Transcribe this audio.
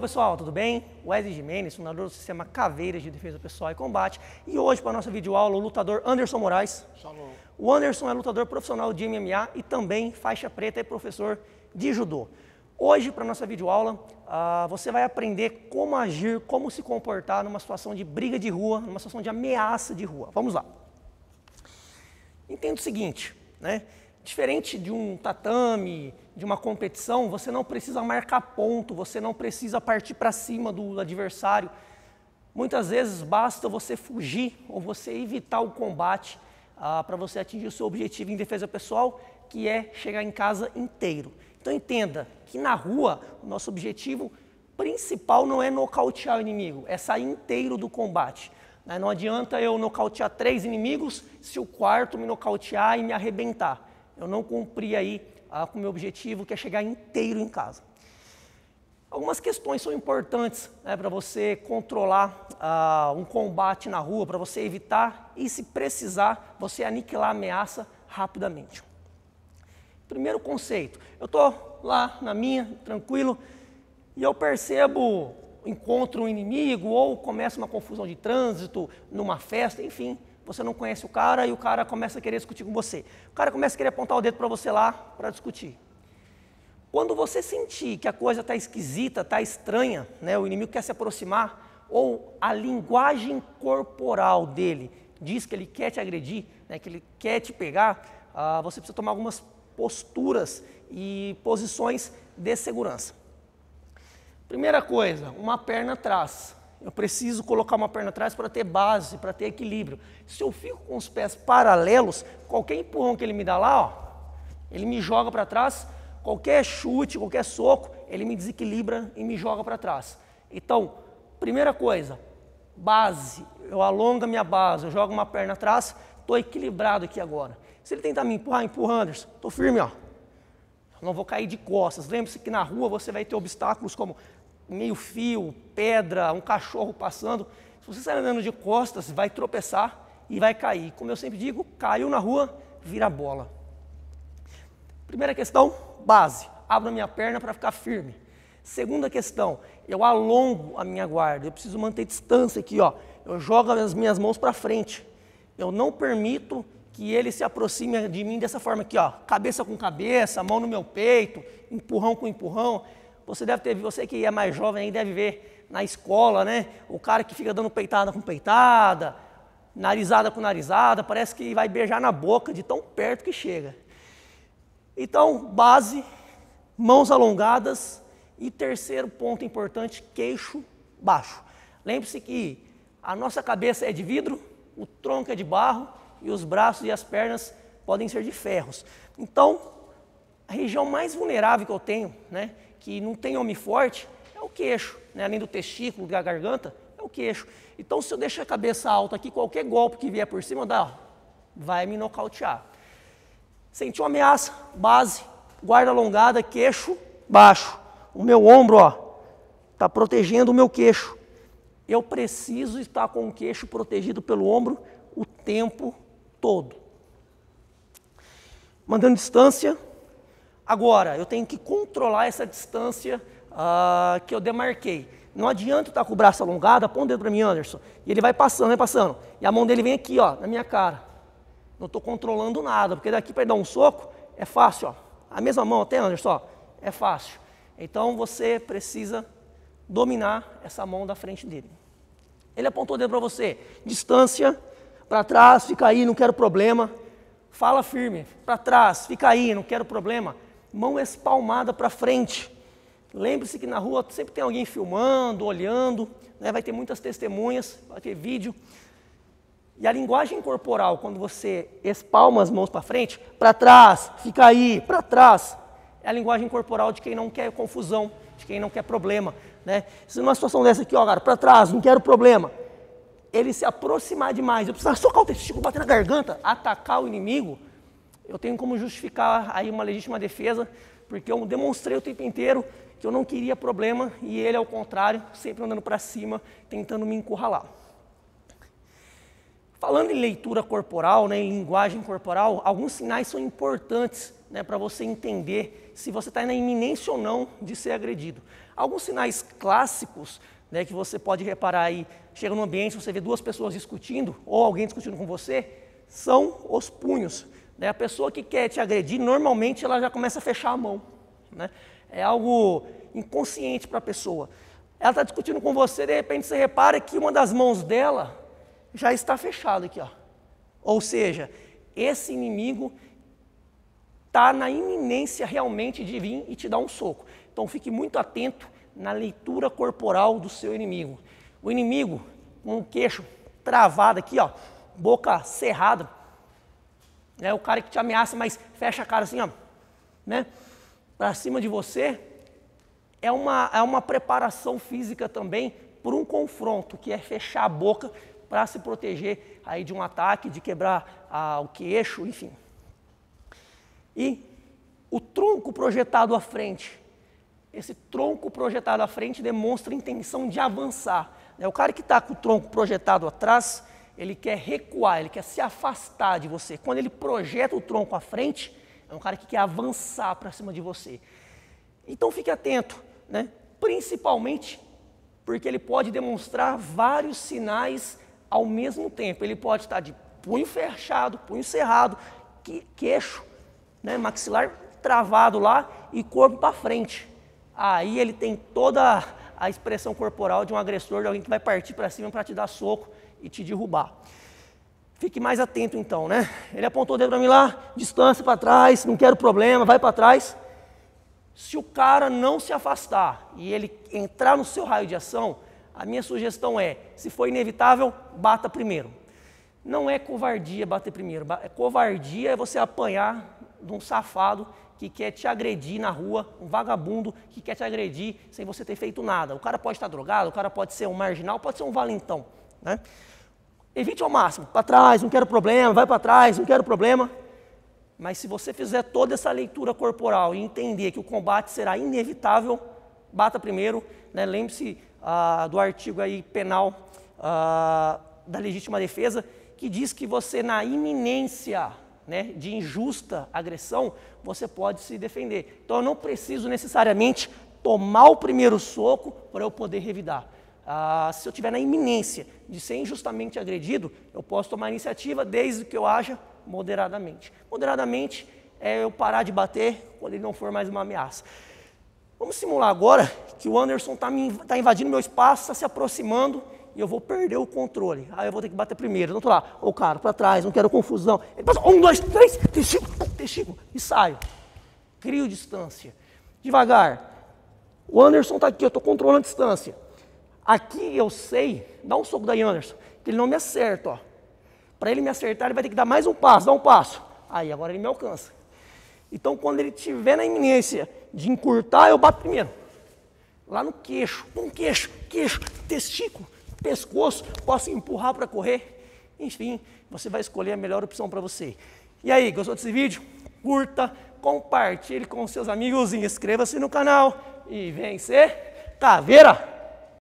Olá pessoal, tudo bem? Wesley Jimenez, fundador do sistema Caveiras de Defesa Pessoal e Combate. E hoje, para a nossa videoaula, o lutador Anderson Moraes. Shalom. O Anderson é lutador profissional de MMA e também faixa preta e professor de judô. Hoje, para a nossa videoaula, uh, você vai aprender como agir, como se comportar numa situação de briga de rua, numa situação de ameaça de rua. Vamos lá. Entenda o seguinte, né? Diferente de um tatame, de uma competição, você não precisa marcar ponto, você não precisa partir para cima do adversário. Muitas vezes basta você fugir ou você evitar o combate ah, para você atingir o seu objetivo em defesa pessoal, que é chegar em casa inteiro. Então entenda que na rua o nosso objetivo principal não é nocautear o inimigo, é sair inteiro do combate. Né, não adianta eu nocautear três inimigos se o quarto me nocautear e me arrebentar eu não cumpri aí ah, com o meu objetivo, que é chegar inteiro em casa. Algumas questões são importantes né, para você controlar ah, um combate na rua, para você evitar e, se precisar, você aniquilar a ameaça rapidamente. Primeiro conceito, eu estou lá na minha, tranquilo, e eu percebo, encontro um inimigo ou começa uma confusão de trânsito, numa festa, enfim, você não conhece o cara e o cara começa a querer discutir com você. O cara começa a querer apontar o dedo para você lá para discutir. Quando você sentir que a coisa está esquisita, está estranha, né, o inimigo quer se aproximar, ou a linguagem corporal dele diz que ele quer te agredir, né, que ele quer te pegar, ah, você precisa tomar algumas posturas e posições de segurança. Primeira coisa, uma perna atrás eu preciso colocar uma perna atrás para ter base, para ter equilíbrio. Se eu fico com os pés paralelos, qualquer empurrão que ele me dá lá, ó, ele me joga para trás, qualquer chute, qualquer soco, ele me desequilibra e me joga para trás. Então, primeira coisa, base, eu alongo a minha base, eu jogo uma perna atrás, estou equilibrado aqui agora. Se ele tentar me empurrar, empurra, Anderson, estou firme, ó. Eu não vou cair de costas. Lembre-se que na rua você vai ter obstáculos como meio fio, pedra, um cachorro passando. Se você sair andando de costas, vai tropeçar e vai cair. Como eu sempre digo, caiu na rua, vira bola. Primeira questão, base. Abro a minha perna para ficar firme. Segunda questão, eu alongo a minha guarda. Eu preciso manter distância aqui, ó. Eu jogo as minhas mãos para frente. Eu não permito que ele se aproxime de mim dessa forma aqui, ó. Cabeça com cabeça, mão no meu peito, empurrão com empurrão. Você deve ter, você que é mais jovem aí deve ver na escola, né? O cara que fica dando peitada com peitada, narizada com narizada, parece que vai beijar na boca de tão perto que chega. Então, base, mãos alongadas e terceiro ponto importante, queixo baixo. Lembre-se que a nossa cabeça é de vidro, o tronco é de barro e os braços e as pernas podem ser de ferros. Então, a região mais vulnerável que eu tenho, né, que não tem homem forte, é o queixo, né? além do testículo, da garganta, é o queixo. Então, se eu deixar a cabeça alta aqui, qualquer golpe que vier por cima, dá, vai me nocautear. Sentiu ameaça, base, guarda alongada, queixo baixo. O meu ombro, ó, está protegendo o meu queixo. Eu preciso estar com o queixo protegido pelo ombro o tempo todo. Mandando distância, Agora, eu tenho que controlar essa distância ah, que eu demarquei. Não adianta estar com o braço alongado, aponta o dedo para mim, Anderson. E ele vai passando, vai passando. E a mão dele vem aqui, ó, na minha cara. Não estou controlando nada, porque daqui para dar um soco é fácil, ó. A mesma mão até, Anderson, ó, é fácil. Então você precisa dominar essa mão da frente dele. Ele apontou o dedo para você. Distância, para trás, fica aí, não quero problema. Fala firme, para trás, fica aí, não quero problema mão espalmada para frente. Lembre-se que na rua sempre tem alguém filmando, olhando, né? vai ter muitas testemunhas, vai ter vídeo. E a linguagem corporal, quando você espalma as mãos para frente, para trás, fica aí, para trás, é a linguagem corporal de quem não quer confusão, de quem não quer problema. Né? Se numa situação dessa aqui, ó, cara, para trás, não quero problema, ele se aproximar demais, eu precisar socar o testículo, bater na garganta, atacar o inimigo, eu tenho como justificar aí uma legítima defesa, porque eu demonstrei o tempo inteiro que eu não queria problema e ele, ao contrário, sempre andando para cima, tentando me encurralar. Falando em leitura corporal, né, em linguagem corporal, alguns sinais são importantes né, para você entender se você está na iminência ou não de ser agredido. Alguns sinais clássicos né, que você pode reparar aí, chega no ambiente, você vê duas pessoas discutindo ou alguém discutindo com você, são os punhos. Né? A pessoa que quer te agredir, normalmente ela já começa a fechar a mão. Né? É algo inconsciente para a pessoa. Ela está discutindo com você, de repente você repara que uma das mãos dela já está fechada aqui. Ó. Ou seja, esse inimigo está na iminência realmente de vir e te dar um soco. Então fique muito atento na leitura corporal do seu inimigo. O inimigo com o queixo travado aqui, ó, boca cerrada, é o cara que te ameaça, mas fecha a cara assim, ó, né? Para cima de você. É uma, é uma preparação física também por um confronto, que é fechar a boca para se proteger aí de um ataque, de quebrar ah, o queixo, enfim. E o tronco projetado à frente. Esse tronco projetado à frente demonstra intenção de avançar. É o cara que está com o tronco projetado atrás, ele quer recuar, ele quer se afastar de você. Quando ele projeta o tronco à frente, é um cara que quer avançar para cima de você. Então fique atento, né? principalmente porque ele pode demonstrar vários sinais ao mesmo tempo. Ele pode estar de punho fechado, punho cerrado, queixo, né? maxilar travado lá e corpo para frente. Aí ele tem toda a expressão corporal de um agressor, de alguém que vai partir para cima para te dar soco e te derrubar. Fique mais atento então, né? Ele apontou o dedo para mim lá, distância para trás, não quero problema, vai para trás. Se o cara não se afastar e ele entrar no seu raio de ação, a minha sugestão é: se for inevitável, bata primeiro. Não é covardia bater primeiro. é Covardia é você apanhar de um safado que quer te agredir na rua, um vagabundo que quer te agredir sem você ter feito nada. O cara pode estar drogado, o cara pode ser um marginal, pode ser um valentão. Né? Evite ao máximo, para trás, não quero problema, vai para trás, não quero problema. Mas se você fizer toda essa leitura corporal e entender que o combate será inevitável, bata primeiro, né? lembre-se ah, do artigo aí penal ah, da legítima defesa, que diz que você, na iminência né, de injusta agressão, você pode se defender. Então eu não preciso necessariamente tomar o primeiro soco para eu poder revidar. Ah, se eu estiver na iminência de ser injustamente agredido, eu posso tomar iniciativa desde que eu haja moderadamente. Moderadamente é eu parar de bater quando ele não for mais uma ameaça. Vamos simular agora que o Anderson está tá invadindo meu espaço, está se aproximando e eu vou perder o controle. Aí ah, eu vou ter que bater primeiro. Não tô lá, ô oh, cara, para trás, não quero confusão. Ele passa, um, dois, três, testículo, testículo, e saio. Crio distância. Devagar. O Anderson está aqui, eu estou controlando a distância. Aqui eu sei, dá um soco daí, Anderson, que ele não me acerta. Ó. Para ele me acertar, ele vai ter que dar mais um passo, dá um passo. Aí agora ele me alcança. Então quando ele tiver na iminência de encurtar, eu bato primeiro. Lá no queixo, com queixo, queixo, testículo, pescoço, posso empurrar para correr. Enfim, você vai escolher a melhor opção para você. E aí, gostou desse vídeo? Curta, compartilhe com seus amigos, inscreva-se no canal e vem ser caveira!